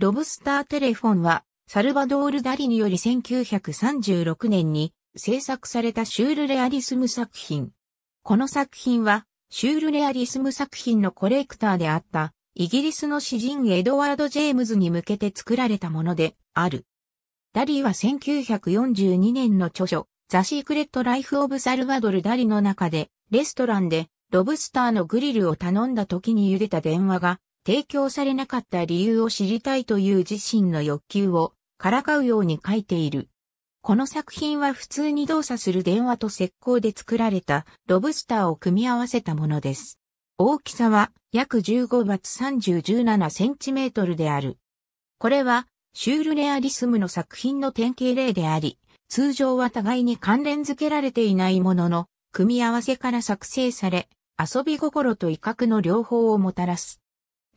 ロブスターテレフォンは、サルバドール・ダリにより1936年に制作されたシュールレアリスム作品。この作品は、シュールレアリスム作品のコレクターであった、イギリスの詩人エドワード・ジェームズに向けて作られたものである。ダリは1942年の著書、ザ・シークレット・ライフ・オブ・サルバドル・ダリの中で、レストランでロブスターのグリルを頼んだ時に茹でた電話が提供されなかった理由を知りたいという自身の欲求をからかうように書いている。この作品は普通に動作する電話と石膏で作られたロブスターを組み合わせたものです。大きさは約15バツ30、17センチメートルである。これはシュールレアリスムの作品の典型例であり、通常は互いに関連付けられていないものの、組み合わせから作成され、遊び心と威嚇の両方をもたらす。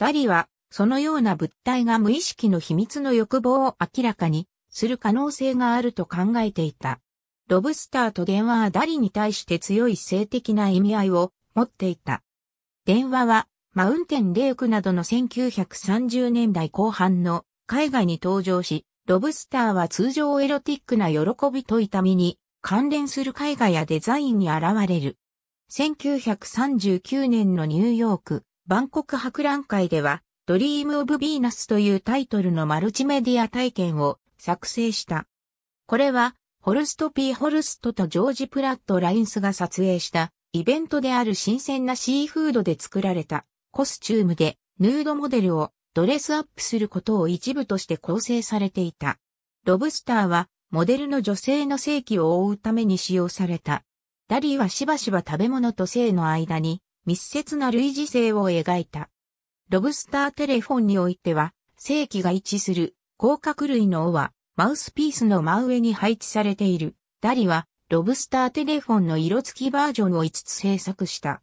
ダリは、そのような物体が無意識の秘密の欲望を明らかにする可能性があると考えていた。ロブスターと電話はダリに対して強い性的な意味合いを持っていた。電話は、マウンテンレークなどの1930年代後半の海外に登場し、ロブスターは通常エロティックな喜びと痛みに関連する絵画やデザインに現れる。1939年のニューヨーク、バンコク博覧会では、ドリーム・オブ・ヴィーナスというタイトルのマルチメディア体験を作成した。これは、ホルスト・ピー・ホルストとジョージ・プラット・ラインスが撮影したイベントである新鮮なシーフードで作られたコスチュームでヌードモデルをドレスアップすることを一部として構成されていた。ロブスターはモデルの女性の性器を覆うために使用された。ダリーはしばしば食べ物と性の間に密接な類似性を描いた。ロブスターテレフォンにおいては、正規が一致する甲殻類の尾は、マウスピースの真上に配置されている。ダリは、ロブスターテレフォンの色付きバージョンを5つ制作した。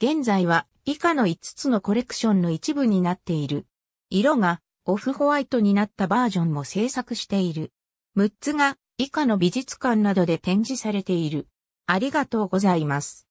現在は、以下の5つのコレクションの一部になっている。色が、オフホワイトになったバージョンも制作している。6つが、以下の美術館などで展示されている。ありがとうございます。